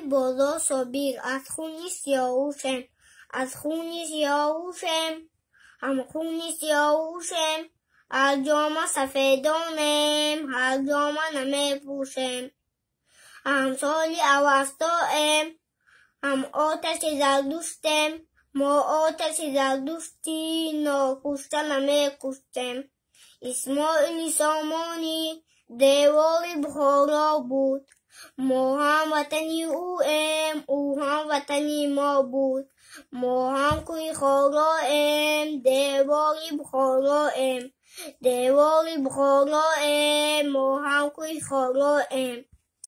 بزرگ صبیر از یا سیاوشم از یا سیاوشم هم خونی سیاوشم هر جامه سفیدانم هر جامه نمی پوشم هم سالی اوستایم هم آتش زردوستم ما آتش زردوستی ناکشته نمی کشتم اسمایلی سامانی دیواری بخارا بود موهام وطنی او ام او هم وطنی ما بود موهام کوی خورا ام دیواری بخورا ام دیواری بخورا ام موهام کوی خورا ام